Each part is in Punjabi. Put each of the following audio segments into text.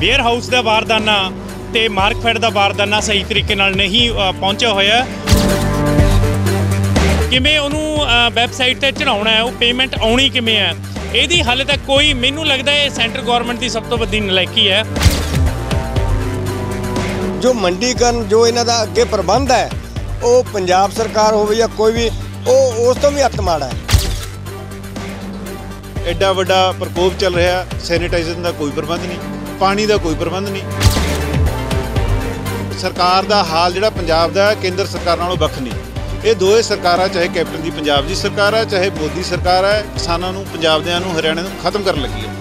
ਵੇਅਰ ਹਾਊਸ ਦਾ ਬਾਰਦਾਨਾ ਤੇ ਮਾਰਕਫੈਟ ਦਾ ਬਾਰਦਾਨਾ ਸਹੀ ਤਰੀਕੇ ਨਾਲ ਨਹੀਂ ਪਹੁੰਚਿਆ ਹੋਇਆ ਕਿਵੇਂ ਉਹਨੂੰ ਵੈਬਸਾਈਟ ਤੇ ਚੜਾਉਣਾ ਹੈ ਉਹ ਪੇਮੈਂਟ ਆਉਣੀ ਕਿਵੇਂ ਹੈ ਇਹਦੀ ਹਾਲੇ ਤੱਕ ਕੋਈ ਮੈਨੂੰ ਲੱਗਦਾ ਹੈ ਸੈਂਟਰ ਗਵਰਨਮੈਂਟ ਦੀ ਸਭ ਤੋਂ ਵੱਡੀ ਨਲਾਇਕੀ ਹੈ ਜੋ ਮੰਡੀਕਰਨ ਜੋ ਇਹਨਾਂ ਦਾ ਅੱਗੇ ਪ੍ਰਬੰਧ ਹੈ ਉਹ ਪੰਜਾਬ ਸਰਕਾਰ ਹੋਵੇ ਜਾਂ ਕੋਈ ਵੀ ਉਹ ਉਸ ਤੋਂ ਵੀ ਹੱਥ ਮਾੜਾ ਹੈ ਐਡਾ ਵੱਡਾ ਪ੍ਰਕੋਪ ਚੱਲ ਰਿਹਾ ਸੈਨੀਟਾਈਜ਼ਰ ਦਾ ਕੋਈ ਪ੍ਰਬੰਧ ਨਹੀਂ ਪਾਣੀ ਦਾ ਕੋਈ ਪ੍ਰਬੰਧ ਨਹੀਂ ਸਰਕਾਰ ਦਾ ਹਾਲ ਜਿਹੜਾ ਪੰਜਾਬ ਦਾ ਕੇਂਦਰ ਸਰਕਾਰ ਨਾਲੋਂ ਵੱਖ ਨਹੀਂ ਇਹ ਦੋਏ ਸਰਕਾਰਾਂ ਚਾਹੇ ਕੈਪਟਨ ਦੀ ਪੰਜਾਬ ਦੀ ਸਰਕਾਰ ਹੈ ਚਾਹੇ ਮੋਦੀ ਸਰਕਾਰ ਹੈ ਕਿਸਾਨਾਂ ਨੂੰ ਪੰਜਾਬ ਦੇਆਂ ਨੂੰ ਹਰਿਆਣੇ ਨੂੰ ਖਤਮ ਕਰਨ ਲੱਗੀ ਹੈ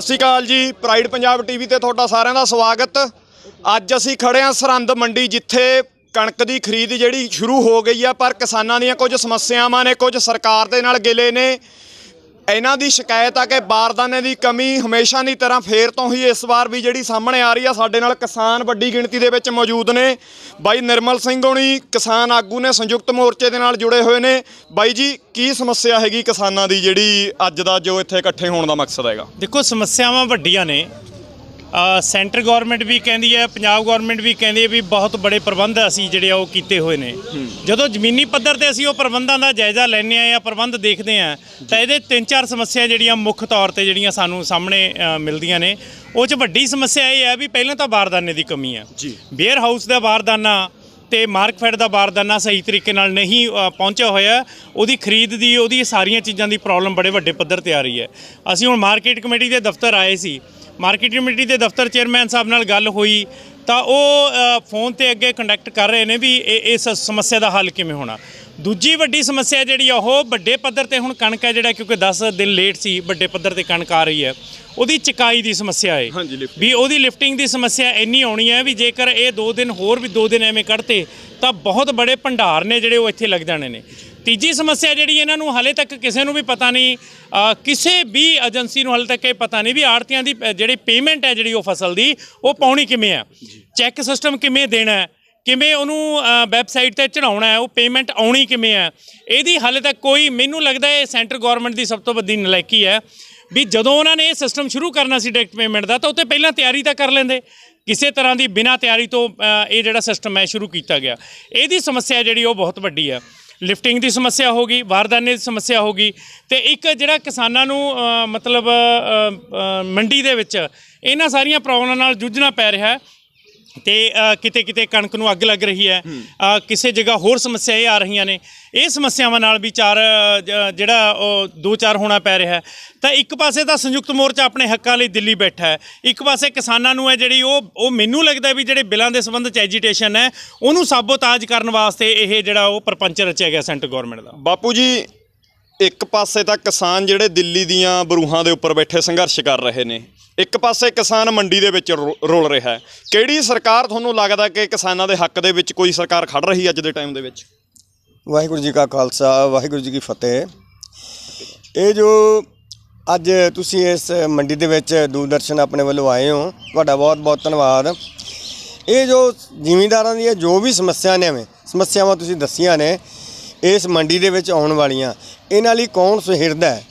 ਸਤਿ ਜੀ ਪ੍ਰਾਈਡ ਪੰਜਾਬ ਟੀਵੀ ਤੇ ਤੁਹਾਡਾ ਸਾਰਿਆਂ ਦਾ ਸਵਾਗਤ ਅੱਜ ਅਸੀਂ ਖੜੇ ਹਾਂ ਸਰੰਦ ਮੰਡੀ ਜਿੱਥੇ ਕਣਕ ਦੀ ਖਰੀਦ ਜਿਹੜੀ ਸ਼ੁਰੂ ਹੋ ਗਈ ਆ ਪਰ ਕਿਸਾਨਾਂ ਦੀਆਂ ਕੁਝ ਸਮੱਸਿਆਵਾਂ ਨੇ ਕੁਝ ਸਰਕਾਰ ਦੇ ਨਾਲ ਗਿਲੇ ਨੇ ਇਹਨਾਂ ਦੀ ਸ਼ਿਕਾਇਤ ਆ ਕਿ ਬਾਰਦਾਨੇ ਦੀ ਕਮੀ ਹਮੇਸ਼ਾ ਦੀ ਤਰ੍ਹਾਂ ਫੇਰ ਤੋਂ ਹੀ ਇਸ ਵਾਰ ਵੀ ਜਿਹੜੀ ਸਾਹਮਣੇ ਆ ਰਹੀ ਆ ਸਾਡੇ ਨਾਲ ਕਿਸਾਨ ਵੱਡੀ ਗਿਣਤੀ ਦੇ ਵਿੱਚ ਮੌਜੂਦ ਨੇ ਬਾਈ ਨਿਰਮਲ ਸਿੰਘ ਹੋਣੀ ਕਿਸਾਨ ਆਗੂ ਨੇ ਸੰਯੁਕਤ ਮੋਰਚੇ ਦੇ ਨਾਲ ਜੁੜੇ ਹੋਏ ਨੇ ਬਾਈ ਜੀ ਕੀ ਸਮੱਸਿਆ ਹੈਗੀ ਕਿਸਾਨਾਂ ਦੀ ਜਿਹੜੀ ਅੱਜ ਦਾ ਜੋ ਇੱਥੇ ਇਕੱਠੇ ਹੋਣ ਦਾ ਮਕਸਦ ਹੈਗਾ ਦੇਖੋ ਸਮੱਸਿਆਵਾਂ ਵੱਡੀਆਂ ਨੇ ਸੈਂਟਰ ਗਵਰਨਮੈਂਟ ਵੀ ਕਹਿੰਦੀ ਹੈ ਪੰਜਾਬ ਗਵਰਨਮੈਂਟ ਵੀ ਕਹਿੰਦੀ ਹੈ ਵੀ ਬਹੁਤ ਬੜੇ ਪ੍ਰਬੰਧ ਅਸੀਂ ਜਿਹੜੇ ਆ ਉਹ ਕੀਤੇ ਹੋਏ ਨੇ ਜਦੋਂ ਜ਼ਮੀਨੀ ਪੱਧਰ ਤੇ ਅਸੀਂ ਉਹ ਪ੍ਰਬੰਧਾਂ ਦਾ ਜਾਇਜ਼ਾ ਲੈਣੇ ਆ ਜਾਂ ਪ੍ਰਬੰਧ ਦੇਖਦੇ ਆ ਤਾਂ ਇਹਦੇ ਤਿੰਨ ਚਾਰ ਸਮੱਸਿਆ ਜਿਹੜੀਆਂ ਮੁੱਖ ਤੌਰ ਤੇ ਜਿਹੜੀਆਂ ਸਾਨੂੰ ਸਾਹਮਣੇ ਮਿਲਦੀਆਂ ਨੇ ਉਹ 'ਚ ਵੱਡੀ ਸਮੱਸਿਆ ਇਹ ਹੈ ਵੀ ਪਹਿਲਾਂ ਤਾਂ ਬਾਰਦਾਨੇ ਦੀ ਕਮੀ ਆ ਬੇਅਰ ਹਾਊਸ ਦਾ ਬਾਰਦਾਨਾ ਤੇ ਮਾਰਕਫੈਡ ਦਾ ਬਾਰਦਾਨਾ ਸਹੀ ਤਰੀਕੇ ਨਾਲ ਨਹੀਂ ਪਹੁੰਚਿਆ ਹੋਇਆ ਉਹਦੀ ਖਰੀਦ ਦੀ ਉਹਦੀ ਸਾਰੀਆਂ ਚੀਜ਼ਾਂ ਦੀ ਪ੍ਰੋਬਲਮ ਬੜੇ ਵੱਡੇ ਪੱਧਰ ਤੇ ਆ ਰਹੀ ਹੈ ਅਸੀਂ ਹੁਣ ਮਾਰਕੀਟ ਕਮੇਟੀ ਦੇ ਦਫ਼ਤਰ ਆਏ ਸੀ ਮਾਰਕੀਟ ਕਮੇਟੀ ਦੇ ਦਫ਼ਤਰ ਚੇਅਰਮੈਨ ਸਾਹਿਬ ਨਾਲ ਗੱਲ ਹੋਈ ਤਾਂ ਉਹ ਫੋਨ ਤੇ ਅੱਗੇ ਕੰਡਕਟ ਕਰ ਰਹੇ ਨੇ ਵੀ ਇਸ ਸਮੱਸਿਆ ਦਾ ਹੱਲ ਕਿਵੇਂ ਹੋਣਾ ਦੂਜੀ ਵੱਡੀ ਸਮੱਸਿਆ ਜਿਹੜੀ ਆ ਉਹ ਵੱਡੇ ਪੱਧਰ ਤੇ ਹੁਣ ਕਣਕ ਹੈ ਜਿਹੜਾ ਕਿਉਂਕਿ 10 ਦਿਨ ਲੇਟ ਸੀ ਵੱਡੇ ਪੱਧਰ ਤੇ ਕਣਕ ਆ ਰਹੀ ਹੈ ਉਹਦੀ ਚਕਾਈ ਦੀ ਸਮੱਸਿਆ ਹੈ ਵੀ ਉਹਦੀ ਲਿਫਟਿੰਗ ਦੀ ਸਮੱਸਿਆ ਇੰਨੀ ਆਉਣੀ ਹੈ ਵੀ ਜੇਕਰ ਇਹ 2 ਦਿਨ ਹੋਰ ਵੀ 2 ਦਿਨ ਐਵੇਂ ਕੱਢਤੇ ਤਾਂ ਬਹੁਤ ਬੜੇ ਭੰਡਾਰ ਨੇ ਜਿਹੜੇ ਉਹ ਇੱਥੇ ਲੱਗ ਜਾਣੇ ਨੇ ਤੀਜੀ ਸਮੱਸਿਆ ਜਿਹੜੀ ਇਹਨਾਂ ਨੂੰ ਹਾਲੇ ਤੱਕ ਕਿਸੇ ਨੂੰ ਵੀ ਪਤਾ ਨਹੀਂ ਕਿਸੇ ਵੀ ਏਜੰਸੀ ਨੂੰ ਹਾਲੇ ਤੱਕ ਇਹ ਪਤਾ ਨਹੀਂ ਵੀ ਆੜਤੀਆਂ ਦੀ ਜਿਹੜੀ ਪੇਮੈਂਟ ਹੈ ਜਿਹੜੀ ਉਹ ਫਸਲ ਦੀ ਉਹ ਪਾਉਣੀ ਕਿਵੇਂ ਆ ਚੈੱਕ ਸਿਸਟਮ ਕਿਵੇਂ ਦੇਣਾ ਕਿਵੇਂ ਉਹਨੂੰ ਵੈਬਸਾਈਟ ਤੇ ਚੜਾਉਣਾ ਹੈ ਉਹ ਪੇਮੈਂਟ ਆਉਣੀ ਕਿਵੇਂ ਆ ਇਹਦੀ ਹਾਲੇ ਤੱਕ ਕੋਈ ਮੈਨੂੰ ਲੱਗਦਾ ਹੈ ਸੈਂਟਰ ਗਵਰਨਮੈਂਟ ਦੀ ਸਭ ਤੋਂ ਵੱਡੀ ਨਲਾਇਕੀ ਹੈ ਵੀ ਜਦੋਂ ਉਹਨਾਂ ਨੇ ਇਹ ਸਿਸਟਮ ਸ਼ੁਰੂ ਕਰਨਾ ਸੀ ਡਾਇਰੈਕਟ ਪੇਮੈਂਟ ਦਾ ਤਾਂ ਉੱਤੇ ਪਹਿਲਾਂ ਤਿਆਰੀ ਤਾਂ ਕਰ ਲੈਂਦੇ ਕਿਸੇ ਤਰ੍ਹਾਂ ਦੀ ਬਿਨਾਂ ਤਿਆਰੀ ਤੋਂ ਇਹ ਜਿਹੜਾ ਸਿਸਟਮ ਹੈ ਸ਼ੁਰੂ ਕੀਤਾ ਗਿਆ ਇਹਦੀ ਸਮੱਸਿਆ ਜਿਹੜੀ ਉਹ ਬਹੁਤ ਵੱਡੀ ਹੈ ਲਿਫਟਿੰਗ ਦੀ ਸਮੱਸਿਆ ਹੋ ਗਈ ਵਾਰਦਾਨੇ ਦੀ ਸਮੱਸਿਆ ਹੋ ਗਈ ਤੇ ਇੱਕ ਜਿਹੜਾ ਕਿਸਾਨਾਂ ਨੂੰ ਮਤਲਬ ਮੰਡੀ ਦੇ ਵਿੱਚ ਇਹਨਾਂ ਸਾਰੀਆਂ ਪ੍ਰੋਬਲਮਾਂ ਨਾਲ ਜੂਝਣਾ ਪੈ ਰਿਹਾ ਹੈ ਤੇ ਕਿਤੇ ਕਿਤੇ ਕਣਕ ਨੂੰ ਅੱਗ ਲੱਗ ਰਹੀ ਹੈ ਕਿਸੇ ਜਗ੍ਹਾ ਹੋਰ ਸਮੱਸਿਆ ਇਹ ਆ ਰਹੀਆਂ ਨੇ ਇਹ ਸਮੱਸਿਆਵਾਂ ਨਾਲ ਵੀ ਚਾਰ ਜਿਹੜਾ ਉਹ ਦੋ ਚਾਰ ਹੋਣਾ ਪੈ ਰਿਹਾ ਤਾਂ ਇੱਕ ਪਾਸੇ ਤਾਂ ਸੰਯੁਕਤ ਮੋਰਚਾ ਆਪਣੇ ਹੱਕਾਂ ਲਈ ਦਿੱਲੀ ਬੈਠਾ ਹੈ ਇੱਕ ਪਾਸੇ ਕਿਸਾਨਾਂ ਨੂੰ ਹੈ ਜਿਹੜੀ ਉਹ ਉਹ ਮੈਨੂੰ ਲੱਗਦਾ ਵੀ ਜਿਹੜੇ ਬਿੱਲਾਂ ਦੇ ਸੰਬੰਧ ਚ ਐਜੀਟੇਸ਼ਨ ਹੈ ਉਹਨੂੰ ਸਾਬੋਤਾਜ ਕਰਨ ਵਾਸਤੇ ਇਹ ਜਿਹੜਾ ਉਹ ਪਰਪੰਚ ਰਚਿਆ ਗਿਆ ਸੈਂਟਰ ਗਵਰਨਮੈਂਟ ਦਾ ਬਾਪੂ ਜੀ ਇੱਕ ਪਾਸੇ ਤਾਂ ਕਿਸਾਨ ਜਿਹੜੇ ਦਿੱਲੀ ਦੀਆਂ ਬਰੂਹਾਂ ਦੇ ਉੱਪਰ ਬੈਠੇ ਸੰਘਰਸ਼ ਕਰ ਰਹੇ ਨੇ ਇੱਕ ਪਾਸੇ ਕਿਸਾਨ ਮੰਡੀ ਦੇ ਵਿੱਚ ਰੋਲ ਰਿਹਾ ਹੈ ਕਿਹੜੀ ਸਰਕਾਰ ਤੁਹਾਨੂੰ ਲੱਗਦਾ ਕਿ ਕਿਸਾਨਾਂ ਦੇ ਹੱਕ ਦੇ ਵਿੱਚ ਕੋਈ ਸਰਕਾਰ ਖੜ ਰਹੀ ਅੱਜ ਦੇ ਟਾਈਮ ਦੇ ਵਿੱਚ ਵਾਹਿਗੁਰੂ ਜੀ ਕਾ ਖਾਲਸਾ ਵਾਹਿਗੁਰੂ ਜੀ ਕੀ ਫਤਿਹ ਇਹ ਜੋ ਅੱਜ ਤੁਸੀਂ ਇਸ ਮੰਡੀ ਦੇ ਵਿੱਚ ਦੂਰਦਰਸ਼ਨ ਆਪਣੇ ਵੱਲੋਂ ਆਏ ਹੋ ਤੁਹਾਡਾ ਬਹੁਤ ਬਹੁਤ ਧੰਨਵਾਦ ਇਹ ਜੋ ਜ਼ਿਮੀਂਦਾਰਾਂ ਦੀਆਂ ਜੋ ਵੀ ਸਮੱਸਿਆ ਨੇ ਸਮੱਸਿਆਵਾਂ ਤੁਸੀਂ ਦੱਸੀਆਂ ਨੇ ਇਸ ਮੰਡੀ ਦੇ ਵਿੱਚ ਆਉਣ ਵਾਲੀਆਂ ਇਹਨਾਂ ਲਈ ਕੌਣ ਸਹਿਰਦਾ ਹੈ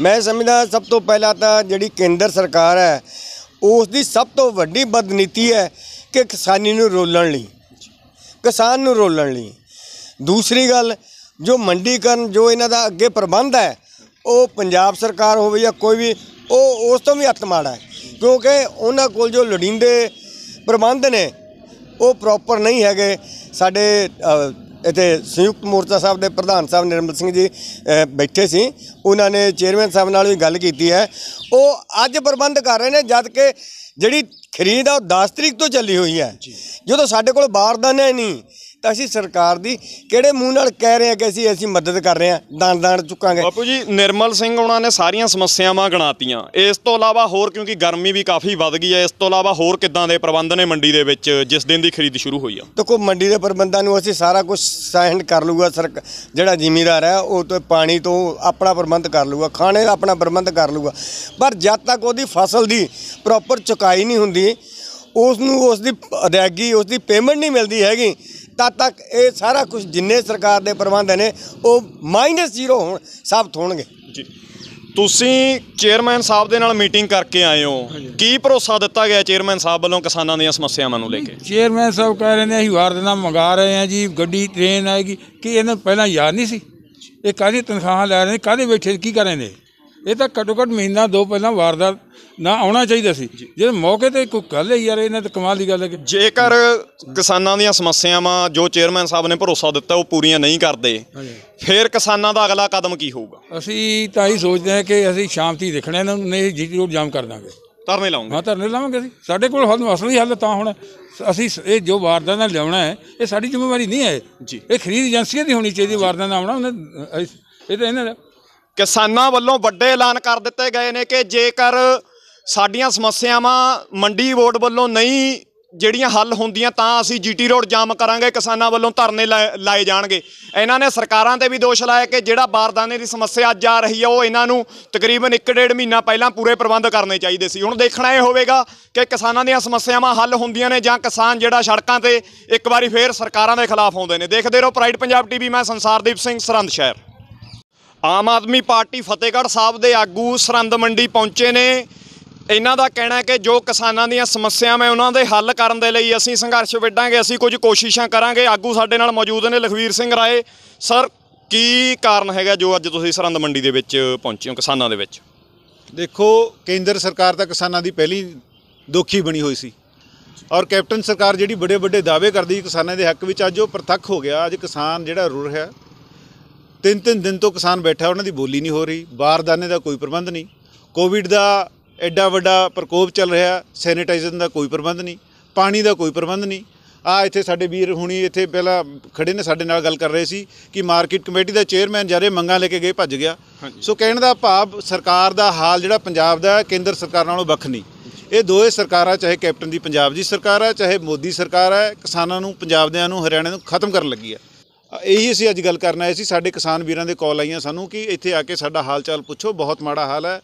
ਮੈਂ ਸਮਝਦਾ ਸਭ ਤੋਂ ਪਹਿਲਾਂ ਤਾਂ ਜਿਹੜੀ ਕੇਂਦਰ ਸਰਕਾਰ ਹੈ ਉਸ ਦੀ ਸਭ ਤੋਂ ਵੱਡੀ ਬਦਨੀਤੀ ਹੈ ਕਿ ਕਿਸਾਨੀ ਨੂੰ ਰੋਲਣ ਲਈ ਕਿਸਾਨ ਨੂੰ ਰੋਲਣ ਲਈ ਦੂਸਰੀ ਗੱਲ ਜੋ ਮੰਡੀਕਰਨ ਜੋ ਇਹਨਾਂ ਦਾ ਅੱਗੇ ਪ੍ਰਬੰਧ ਹੈ ਉਹ ਪੰਜਾਬ ਸਰਕਾਰ ਹੋਵੇ ਜਾਂ ਕੋਈ ਵੀ ਉਹ ਉਸ ਤੋਂ ਵੀ ਹੱਥ ਮਾੜਾ ਹੈ ਕਿਉਂਕਿ ਉਹਨਾਂ ਕੋਲ ਜੋ ਲੜਿੰਦੇ ਪ੍ਰਬੰਧ ਨੇ ਉਹ ਪ੍ਰੋਪਰ ਨਹੀਂ ਹੈਗੇ ਸਾਡੇ ਇਥੇ ਸੰਯੁਕਤ ਮੋਰਚਾ ਸਾਹਿਬ ਦੇ ਪ੍ਰਧਾਨ ਸਾਹਿਬ ਨਿਰਮਲ ਸਿੰਘ ਜੀ ਬੈਠੇ ਸੀ ਉਹਨਾਂ ਨੇ ਚੇਅਰਮੈਨ ਸਾਹਿਬ ਨਾਲ ਵੀ ਗੱਲ ਕੀਤੀ ਹੈ ਉਹ ਅੱਜ ਪ੍ਰਬੰਧ ਕਰ ਰਹੇ ਨੇ ਜਦ ਕਿ ਜਿਹੜੀ ਖਰੀਦ ਆ ਉਹ 10 ਤਰੀਕ ਤੋਂ ਚੱਲੀ ਹੋਈ ਹੈ ਜਦੋਂ ਸਾਡੇ ਕੋਲ ਬਾਰਦਾਨਾ ਨਹੀਂ ਤਾਂ ਅਸੀਂ ਸਰਕਾਰ ਦੀ ਕਿਹੜੇ ਮੂੰਹ ਨਾਲ ਕਹਿ ਰਹੇ ਆ ਕਿ ਅਸੀਂ ਅਸੀਂ ਮਦਦ ਕਰ ਰਹੇ ਆ ਦਾਨ ਦਾਨ ਚੁੱਕਾਂਗੇ ਬਾਪੂ ਜੀ ਨਿਰਮਲ ਸਿੰਘ ਉਹਨਾਂ ਨੇ ਸਾਰੀਆਂ ਸਮੱਸਿਆਵਾਂ ਗਣਾਤੀਆਂ ਇਸ ਤੋਂ ਇਲਾਵਾ ਹੋਰ ਕਿਉਂਕਿ ਗਰਮੀ ਵੀ ਕਾਫੀ ਵੱਧ ਗਈ ਹੈ ਇਸ ਤੋਂ ਇਲਾਵਾ ਹੋਰ ਕਿੱਦਾਂ ਦੇ ਪ੍ਰਬੰਧ ਨੇ ਮੰਡੀ ਦੇ ਵਿੱਚ ਜਿਸ ਦਿਨ ਦੀ ਖਰੀਦ ਸ਼ੁਰੂ ਹੋਈ ਆ ਦੇਖੋ ਮੰਡੀ ਦੇ ਪ੍ਰਬੰਧਾਂ ਨੂੰ ਅਸੀਂ ਸਾਰਾ ਕੁਝ ਸਹਿਣ ਕਰ ਲੂਗਾ ਸਰ ਜਿਹੜਾ ਜ਼ਿਮੀਦਾਰ ਹੈ ਉਹ ਤੋਂ ਪਾਣੀ ਤੋਂ ਆਪਣਾ ਪ੍ਰਬੰਧ ਕਰ ਲੂਗਾ ਖਾਣੇ ਦਾ ਆਪਣਾ ਪ੍ਰਬੰਧ ਕਰ ਲੂਗਾ ਪਰ ਜਦ ਤੱਕ ਉਹਦੀ ਫਸਲ ਦੀ ਪ੍ਰੋਪਰ ਚੁਕਾਈ ਨਹੀਂ ਹੁੰਦੀ ਉਸ ਨੂੰ ਉਸ ਦੀ ਅਦਾਇਗੀ ਉਸ ਦੀ ਪੇਮੈਂਟ ਨਹੀਂ ਮਿਲਦੀ ਹੈਗੀ ਤਦ ਤੱਕ ਇਹ ਸਾਰਾ ਕੁਝ ਜਿੰਨੇ ਸਰਕਾਰ ਦੇ ਪ੍ਰਬੰਧ ਨੇ ਉਹ ਮਾਈਨਸ ਜ਼ੀਰੋ ਹੋਣ ਸਾਬਤ ਹੋਣਗੇ ਜੀ ਤੁਸੀਂ ਚੇਅਰਮੈਨ ਸਾਹਿਬ ਦੇ ਨਾਲ ਮੀਟਿੰਗ ਕਰਕੇ ਆਏ ਹੋ ਕੀ ਭਰੋਸਾ ਦਿੱਤਾ ਗਿਆ ਚੇਅਰਮੈਨ ਸਾਹਿਬ ਵੱਲੋਂ ਕਿਸਾਨਾਂ ਦੀਆਂ ਸਮੱਸਿਆਵਾਂ ਨੂੰ ਲੈ ਕੇ ਚੇਅਰਮੈਨ ਸਾਹਿਬ ਕਹਿ ਰਹੇ ਨੇ ਅਸੀਂ ਵਾਰ ਦਿਨਾਂ ਮੰਗਾ ਰਹੇ ਹਾਂ ਜੀ ਗੱਡੀ ਟ੍ਰੇਨ ਆਏਗੀ ਕਿ ਇਹਨਾਂ ਪਹਿਲਾਂ ਯਾਦ ਨਹੀਂ ਸੀ ਇਹ ਕਾਹਦੀ ਤਨਖਾਹਾਂ ਲੈ ਰਹੇ ਨੇ ਕਾਹਦੇ ਬੈਠੇ ਕੀ ਕਰ ਰਹੇ ਨੇ ਇਹ ਤਾਂ ਘੱਟੋ ਘੱਟ ਮਹੀਨਾ ਦੋ ਪਹਿਲਾਂ ਵਾਰਦਾਤ ਨਾ ਆਉਣਾ ਚਾਹੀਦਾ ਸੀ ਜੇ ਮੌਕੇ ਤੇ ਕੋਈ ਗੱਲ ਹੈ ਯਾਰ ਇਹਨਾਂ ਤਾਂ ਕਮਾਲ ਦੀ ਗੱਲ ਹੈ ਕਿ ਜੇਕਰ ਕਿਸਾਨਾਂ ਦੀਆਂ ਸਮੱਸਿਆਵਾਂ ਜੋ ਚੇਅਰਮੈਨ ਸਾਹਿਬ ਨੇ ਭਰੋਸਾ ਦਿੱਤਾ ਉਹ ਪੂਰੀਆਂ ਨਹੀਂ ਕਰਦੇ ਫਿਰ ਕਿਸਾਨਾਂ ਦਾ ਅਗਲਾ ਕਦਮ ਕੀ ਹੋਊਗਾ ਅਸੀਂ ਤਾਂ ਹੀ ਸੋਚਦੇ ਹਾਂ ਕਿ ਅਸੀਂ ਸ਼ਾਂਤੀ ਦੇਖਣਾ ਇਹਨਾਂ ਨੂੰ ਨਹੀਂ ਜੀਟੀ ਰੋਡ ਜਾਮ ਕਰ ਦਾਂਗੇ ਧਰਨੇ ਲਾਉਂਗੇ ਹਾਂ ਧਰਨੇ ਲਾਵਾਂਗੇ ਅਸੀਂ ਸਾਡੇ ਕੋਲ ਹੱਲ ਅਸਲੀ ਹੱਲ ਤਾਂ ਹੁਣ ਅਸੀਂ ਇਹ ਜੋ ਵਾਰਦਾ ਨਾਲ ਲਿਆਉਣਾ ਹੈ ਇਹ ਸਾਡੀ ਜ਼ਿੰਮੇਵਾਰੀ ਨਹੀਂ ਹੈ ਇਹ ਖਰੀਦ ਏਜੰਸੀਆਂ ਦੀ ਹੋਣੀ ਚਾਹੀਦੀ ਵਾਰਦਾ ਨਾਲ ਆਉਣਾ ਉਹਨੇ ਇਹ ਤਾਂ ਇਹਨਾਂ ਦਾ ਕਿਸਾਨਾਂ ਵੱਲੋਂ ਵੱਡੇ ਐਲਾਨ ਕਰ ਦਿੱਤੇ ਗਏ ਨੇ ਕਿ ਜੇਕਰ ਸਾਡੀਆਂ ਸਮੱਸਿਆਵਾਂ ਮੰਡੀ ਬੋਰਡ ਵੱਲੋਂ ਨਹੀਂ ਜਿਹੜੀਆਂ ਹੱਲ ਹੁੰਦੀਆਂ ਤਾਂ ਅਸੀਂ ਜੀਟੀ ਰੋਡ ਜਾਮ ਕਰਾਂਗੇ ਕਿਸਾਨਾਂ ਵੱਲੋਂ ਧਰਨੇ ਲਾਏ ਜਾਣਗੇ ਇਹਨਾਂ ਨੇ ਸਰਕਾਰਾਂ ਤੇ ਵੀ ਦੋਸ਼ ਲਾਇਆ ਕਿ ਜਿਹੜਾ ਬਾਰਦਾਨੇ ਦੀ ਸਮੱਸਿਆ ਅੱਜ ਆ ਰਹੀ ਹੈ ਉਹ ਇਹਨਾਂ ਨੂੰ ਤਕਰੀਬਨ 1.5 ਮਹੀਨਾ ਪਹਿਲਾਂ ਪੂਰੇ ਪ੍ਰਬੰਧ ਕਰਨੇ ਚਾਹੀਦੇ ਸੀ ਹੁਣ ਦੇਖਣਾ ਇਹ ਹੋਵੇਗਾ ਕਿ ਕਿਸਾਨਾਂ ਦੀਆਂ ਸਮੱਸਿਆਵਾਂ ਹੱਲ ਹੁੰਦੀਆਂ ਨੇ ਜਾਂ ਕਿਸਾਨ ਜਿਹੜਾ ਸੜਕਾਂ ਤੇ ਇੱਕ ਵਾਰੀ ਫੇਰ ਸਰਕਾਰਾਂ ਦੇ ਖਿਲਾਫ ਆਉਂਦੇ ਨੇ ਦੇਖਦੇ ਰਹੋ ਪ੍ਰਾਈਡ ਪੰਜਾਬ ਟੀਵੀ ਮੈਂ ਸੰਸਾਰਦੀਪ ਸਿੰਘ ਸਰੰਦ ਸ਼ਹਿਰ ਆਮ ਆਦਮੀ ਪਾਰਟੀ ਫਤਿਹਗੜ੍ਹ ਸਾਹਿਬ ਦੇ ਆਗੂ ਸਰੰਦ ਮੰਡੀ ਪਹੁੰਚੇ ਨੇ ਇਹਨਾਂ ਦਾ ਕਹਿਣਾ ਹੈ ਕਿ ਜੋ ਕਿਸਾਨਾਂ ਦੀਆਂ ਸਮੱਸਿਆਵਾਂ ਹੈ ਉਹਨਾਂ ਦੇ ਹੱਲ ਕਰਨ ਦੇ ਲਈ ਅਸੀਂ ਸੰਘਰਸ਼ ਵਿੱਢਾਂਗੇ ਅਸੀਂ ਕੁਝ ਕੋਸ਼ਿਸ਼ਾਂ ਕਰਾਂਗੇ ਆਗੂ ਸਾਡੇ ਨਾਲ ਮੌਜੂਦ ਨੇ ਲਖਵੀਰ ਸਿੰਘ ਰਾਏ ਸਰ ਕੀ ਕਾਰਨ ਹੈਗਾ ਜੋ ਅੱਜ ਤੁਸੀਂ ਸਰੰਦ ਮੰਡੀ ਦੇ ਵਿੱਚ ਪਹੁੰਚੇ ਹੋ ਕਿਸਾਨਾਂ ਦੇ ਵਿੱਚ ਦੇਖੋ ਕੇਂਦਰ ਸਰਕਾਰ ਤਾਂ ਕਿਸਾਨਾਂ ਦੀ ਪਹਿਲੀ ਦੋਖੀ ਬਣੀ ਹੋਈ ਸੀ ਔਰ ਕੈਪਟਨ ਸਰਕਾਰ ਜਿਹੜੀ ਵੱਡੇ ਵੱਡੇ ਦਾਅਵੇ ਕਰਦੀ ਕਿਸਾਨਾਂ ਦੇ ਹੱਕ ਵਿੱਚ ਅੱਜ ਉਹ ਪ੍ਰਤੱਖ ਹੋ ਗਿਆ ਅੱਜ ਕਿਸਾਨ ਜਿਹੜਾ ਰੁਰ ਰਿਹਾ ਤਿੰਨ ਤਿੰਨ ਦਿਨ ਤੋਂ ਕਿਸਾਨ ਬੈਠਾ ਉਹਨਾਂ ਦੀ ਬੋਲੀ ਨਹੀਂ ਹੋ ਰਹੀ ਬਾਰਦਾਨੇ ਦਾ ਕੋਈ ਪ੍ਰਬੰਧ ਨਹੀਂ ਕੋਵਿਡ ਦਾ ਐਡਾ ਵੱਡਾ ਪ੍ਰਕੋਪ ਚੱਲ ਰਿਹਾ ਸੈਨੀਟਾਈਜ਼ਰ ਦਾ ਕੋਈ ਪ੍ਰਬੰਧ ਨਹੀਂ ਪਾਣੀ ਦਾ ਕੋਈ ਪ੍ਰਬੰਧ ਨਹੀਂ ਆ ਇੱਥੇ ਸਾਡੇ ਵੀਰ ਹੁਣੀ ਇੱਥੇ ਪਹਿਲਾਂ ਖੜੇ ਨੇ ਸਾਡੇ ਨਾਲ ਗੱਲ ਕਰ ਰਹੇ ਸੀ ਕਿ ਮਾਰਕੀਟ ਕਮੇਟੀ ਦਾ ਚੇਅਰਮੈਨ ਜਾਰੇ ਮੰਗਾਂ ਲੈ ਕੇ ਗਏ ਭੱਜ ਗਿਆ ਸੋ ਕਹਿਣ ਦਾ ਭਾਵ ਸਰਕਾਰ ਦਾ ਹਾਲ ਜਿਹੜਾ ਪੰਜਾਬ ਦਾ ਕੇਂਦਰ ਸਰਕਾਰ ਨਾਲੋਂ ਵੱਖ ਨਹੀਂ ਇਹ ਦੋਏ ਸਰਕਾਰਾਂ ਚਾਹੇ ਕੈਪਟਨ ਦੀ ਪੰਜਾਬ ਦੀ ਸਰਕਾਰ ਹੈ ਚਾਹੇ ਮੋਦੀ ਸਰਕਾਰ ਹੈ ਕਿਸਾਨਾਂ ਨੂੰ ਪੰਜਾਬ ਦੇਆਂ ਨੂੰ ਹਰਿਆਣੇ ਨੂੰ ਖਤਮ ਕਰਨ ਲੱਗੀ ਹੈ ਇਹੀ ਅਸੀਂ ਅੱਜ ਗੱਲ ਕਰਨ ਆਏ ਸੀ ਸਾਡੇ ਕਿਸਾਨ ਵੀਰਾਂ ਦੇ ਕਾਲ ਆਈਆਂ ਸਾਨੂੰ ਕਿ ਇੱਥੇ ਆ ਕੇ ਸਾਡਾ ਹਾਲ ਚਾਲ ਪੁੱਛੋ ਬਹੁਤ ਮਾੜਾ ਹਾਲ ਹੈ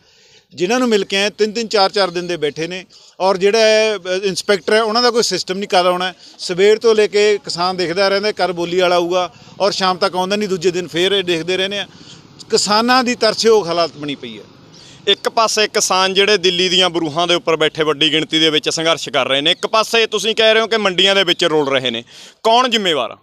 ਜਿਨ੍ਹਾਂ ਨੂੰ ਮਿਲ ਕੇ ਆਏ ਤਿੰਨ ਤਿੰਨ ਚਾਰ ਚਾਰ ਦਿਨ ਦੇ ਬੈਠੇ ਨੇ ਔਰ ਜਿਹੜਾ ਇਨਸਪੈਕਟਰ ਹੈ ਉਹਨਾਂ ਦਾ ਕੋਈ ਸਿਸਟਮ ਨਹੀਂ ਕਰ ਆਉਣਾ ਸਵੇਰ ਤੋਂ ਲੈ ਕੇ ਕਿਸਾਨ ਦੇਖਦਾ ਰਹਿੰਦਾ ਕਰ ਬੋਲੀ ਵਾਲਾ ਆਊਗਾ ਔਰ ਸ਼ਾਮ ਤੱਕ ਆਉਂਦਾ ਨਹੀਂ ਦੂਜੇ ਦਿਨ ਫੇਰ ਦੇਖਦੇ ਰਹਿੰਦੇ ਆ ਕਿਸਾਨਾਂ ਦੀ ਤਰਸਯੋਗ ਹਾਲਾਤ ਬਣੀ ਪਈ ਹੈ ਇੱਕ ਪਾਸੇ ਕਿਸਾਨ ਜਿਹੜੇ ਦਿੱਲੀ ਦੀਆਂ ਬਰੂਹਾਂ ਦੇ ਉੱਪਰ ਬੈਠੇ ਵੱਡੀ ਗਿਣਤੀ ਦੇ ਵਿੱਚ ਸੰਘਰਸ਼ ਕਰ ਰਹੇ ਨੇ ਇੱਕ ਪਾਸੇ ਤੁਸੀਂ ਕਹਿ ਰਹੇ ਹੋ ਕਿ ਮੰਡੀਆਂ ਦੇ ਵਿੱਚ ਰੋਲ ਰਹੇ ਨੇ ਕੌਣ ਜ਼ਿੰਮੇਵਾਰ ਆ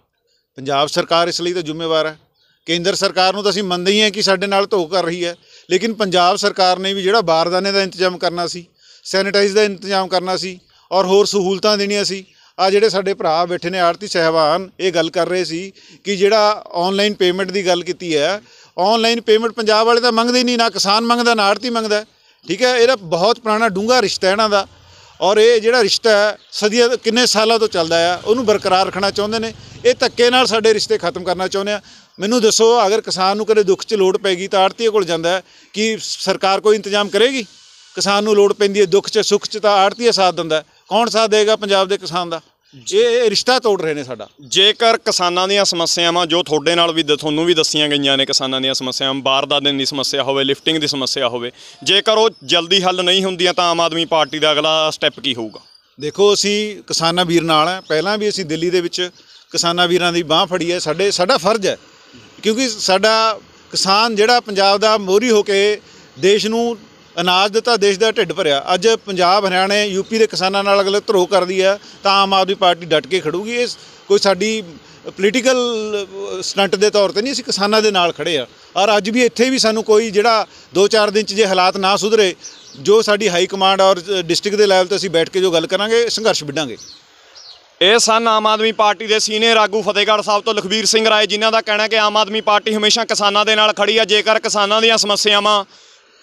ਪੰਜਾਬ ਸਰਕਾਰ ਇਸ ਲਈ ਤਾਂ ਜ਼ਿੰਮੇਵਾਰ ਹੈ ਕੇਂਦਰ ਸਰਕਾਰ ਨੂੰ ਤਾਂ ਅਸੀਂ ਮੰਨਦੇ ਹੀ ਹਾਂ ਕਿ ਸਾਡੇ ਨਾਲ ਧੋਖਾ ਕਰ ਰਹੀ ਹੈ ਲੇਕਿਨ ਪੰਜਾਬ ਸਰਕਾਰ ਨੇ ਵੀ ਜਿਹੜਾ ਬਾਰਦਾਨੇ ਦਾ ਇੰਤਜ਼ਾਮ ਕਰਨਾ ਸੀ ਸੈਨੀਟਾਈਜ਼ ਦਾ ਇੰਤਜ਼ਾਮ ਕਰਨਾ ਸੀ ਔਰ ਹੋਰ ਸਹੂਲਤਾਂ ਦੇਣੀਆਂ ਸੀ ਆ ਜਿਹੜੇ ਸਾਡੇ ਭਰਾ ਬੈਠੇ ਨੇ ਆਰਤੀ ਸਹਿਬਾਨ ਇਹ ਗੱਲ ਕਰ ਰਹੇ ਸੀ ਕਿ ਜਿਹੜਾ ਆਨਲਾਈਨ ਪੇਮੈਂਟ ਦੀ ਗੱਲ ਕੀਤੀ ਹੈ ਆਨਲਾਈਨ ਪੇਮੈਂਟ ਪੰਜਾਬ ਵਾਲੇ ਤਾਂ ਮੰਗਦੇ ਨਹੀਂ ਨਾ ਕਿਸਾਨ ਮੰਗਦਾ ਨਾ ਆਰਤੀ ਮੰਗਦਾ ਠੀਕ ਹੈ ਇਹਦਾ ਬਹੁਤ ਪੁਰਾਣਾ ਡੂੰਘਾ ਰਿਸ਼ਤਾ ਇਹਨਾਂ ਦਾ ਔਰ ਇਹ ਜਿਹੜਾ ਰਿਸ਼ਤਾ ਹੈ ਸਦੀਆਂ ਕਿੰਨੇ ਸਾਲਾਂ ਤੋਂ ਚੱਲਦਾ ਆ ਉਹਨੂੰ ਬਰਕਰਾਰ ਰੱਖਣਾ ਚਾਹੁੰਦੇ ਨੇ ਇਹ ਧੱਕੇ ਨਾਲ ਸਾਡੇ ਰਿਸ਼ਤੇ ਖਤਮ ਕਰਨਾ ਚਾਹੁੰਦੇ ਆ ਮੈਨੂੰ ਦੱਸੋ ਅਗਰ ਕਿਸਾਨ ਨੂੰ ਕਦੇ ਦੁੱਖ 'ਚ ਲੋੜ ਪੈਗੀ ਤਾਂ ਆੜਤੀਏ ਕੋਲ ਜਾਂਦਾ ਕਿ ਸਰਕਾਰ ਕੋਈ ਇੰਤਜ਼ਾਮ ਕਰੇਗੀ ਕਿਸਾਨ ਨੂੰ ਲੋੜ ਪੈਂਦੀ ਹੈ ਦੁੱਖ 'ਚ ਸੁੱਖ 'ਚ ਤਾਂ ਆੜਤੀਏ ਸਾਥ ਦਿੰਦਾ ਕੌਣ ਸਾਥ ਦੇਗਾ ਪੰਜਾਬ ਦੇ ਕਿਸਾਨ ਦਾ ਜੇ ਇਹ ਰਿਸ਼ਤਾ ਤੋੜ ਰਹੇ ਨੇ ਸਾਡਾ ਜੇਕਰ ਕਿਸਾਨਾਂ ਦੀਆਂ ਸਮੱਸਿਆਵਾਂ ਜੋ ਤੁਹਾਡੇ ਨਾਲ ਵੀ ਤੁਹਾਨੂੰ ਵੀ ਦੱਸੀਆਂ ਗਈਆਂ ਨੇ ਕਿਸਾਨਾਂ ਦੀਆਂ ਸਮੱਸਿਆਵਾਂ ਬਾਰ ਦਾ ਦਿਨ ਦੀ ਸਮੱਸਿਆ ਹੋਵੇ ਲਿਫਟਿੰਗ ਦੀ ਸਮੱਸਿਆ ਹੋਵੇ ਜੇਕਰ ਉਹ ਜਲਦੀ ਹੱਲ ਨਹੀਂ ਹੁੰਦੀਆਂ ਤਾਂ ਆਮ ਆਦਮੀ ਪਾਰਟੀ ਦਾ ਅਗਲਾ ਸਟੈਪ ਕੀ ਹੋਊਗਾ ਦੇਖੋ ਅਸੀਂ ਕਿਸਾਨਾਂ ਵੀਰ ਨਾਲ ਹੈ ਪਹਿਲਾਂ ਵੀ ਅਸੀਂ ਦਿੱਲੀ ਦੇ ਵਿੱਚ ਕਿਸਾਨਾਂ ਵੀਰਾਂ ਦੀ ਬਾਹ ਫੜੀ ਹੈ ਸਾਡੇ ਸਾਡਾ ਫਰਜ਼ ਹੈ ਕਿਉਂਕਿ ਸਾਡਾ ਕਿਸਾਨ ਜਿਹੜਾ ਪੰਜਾਬ ਦਾ ਮੋਰੀ ਹੋ ਕੇ ਦੇਸ਼ ਨੂੰ ਅਨਾਜ ਦੇ ਤਾਂ ਦੇਸ਼ ਦਾ ਢਿੱਡ ਭਰਿਆ ਅੱਜ ਪੰਜਾਬ ਹਰਿਆਣਾ ਯੂਪੀ ਦੇ ਕਿਸਾਨਾਂ ਨਾਲ ਅਗਲੇ ਧਰੋ ਕਰਦੀ ਆ ਤਾਂ ਆਮ ਆਦਮੀ ਪਾਰਟੀ ਡਟ ਕੇ ਖੜੂਗੀ ਇਹ ਕੋਈ ਸਾਡੀ ਪੋਲੀਟੀਕਲ ਸਟੰਟ ਦੇ ਤੌਰ ਤੇ ਨਹੀਂ ਅਸੀਂ ਕਿਸਾਨਾਂ ਦੇ ਨਾਲ ਖੜੇ ਆ ਔਰ ਅੱਜ ਵੀ ਇੱਥੇ ਵੀ ਸਾਨੂੰ ਕੋਈ ਜਿਹੜਾ 2-4 ਦਿਨ ਚ ਜੇ ਹਾਲਾਤ ਨਾ ਸੁਧਰੇ ਜੋ ਸਾਡੀ ਹਾਈ ਕਮਾਂਡ ਔਰ ਡਿਸਟ੍ਰਿਕਟ ਦੇ ਲੈਵਲ ਤੇ ਅਸੀਂ ਬੈਠ ਕੇ ਜੋ ਗੱਲ ਕਰਾਂਗੇ ਸੰਘਰਸ਼ ਵਿੱਢਾਂਗੇ ਇਹ ਸਨ ਆਮ ਆਦਮੀ ਪਾਰਟੀ ਦੇ ਸੀਨੀਅਰ ਆਗੂ ਫਤਿਹਗੜ੍ਹ ਸਾਹਿਬ ਤੋਂ ਲਖਵੀਰ ਸਿੰਘ ਰਾਏ ਜਿਨ੍ਹਾਂ ਦਾ ਕਹਿਣਾ ਕਿ ਆਮ ਆਦਮੀ ਪਾਰਟੀ ਹਮੇਸ਼ਾ ਕਿਸਾਨਾਂ ਦੇ ਨਾਲ ਖੜੀ ਆ ਜੇਕਰ ਕਿਸਾਨਾਂ ਦੀਆਂ ਸਮੱਸਿਆਵਾਂ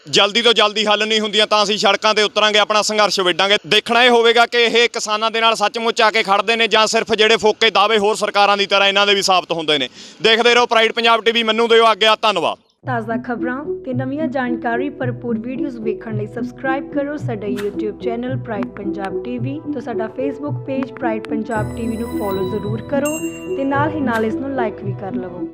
ਜਲਦੀ ਤੋਂ ਜਲਦੀ ਹੱਲ ਨਹੀਂ ਹੁੰਦੀਆਂ ਤਾਂ ਅਸੀਂ ਸੜਕਾਂ ਤੇ ਉਤਰਾਂਗੇ ਆਪਣਾ ਸੰਘਰਸ਼ ਵਿੱਢਾਂਗੇ ਦੇਖਣਾ ਇਹ ਹੋਵੇਗਾ ਕਿ ਇਹ ਕਿਸਾਨਾਂ ਦੇ ਨਾਲ ਸੱਚਮੁੱਚ ਆ ਕੇ ਖੜਦੇ ਨੇ ਜਾਂ ਸਿਰਫ ਜਿਹੜੇ ਫੋਕੇ ਦਾਅਵੇ ਹੋਰ ਸਰਕਾਰਾਂ ਦੀ ਤਰ੍ਹਾਂ ਇਹਨਾਂ ਦੇ ਵੀ ਸਾਬਤ ਹੁੰਦੇ ਨੇ ਦੇਖਦੇ ਰਹੋ ਪ੍ਰਾਈਡ ਪੰਜਾਬ ਟੀਵੀ ਮੈਨੂੰ ਦਿਓ ਅੱਗੇ ਆ ਧੰਨਵਾਦ ਤਾਜ਼ਾ ਖਬਰਾਂ ਤੇ ਨਵੀਆਂ ਜਾਣਕਾਰੀ ਭਰਪੂਰ ਵੀਡੀਓਜ਼ ਵੇਖਣ ਲਈ ਸਬਸਕ੍ਰਾਈਬ ਕਰੋ ਸਾਡਾ YouTube channel pride Punjab TV ਤੇ ਸਾਡਾ Facebook page pride Punjab TV ਨੂੰ ਫੋਲੋ ਜ਼ਰੂਰ ਕਰੋ ਤੇ ਨਾਲ ਹੀ ਨਾਲ ਇਸ ਨੂੰ ਲਾਈਕ ਵੀ ਕਰ ਲਵੋ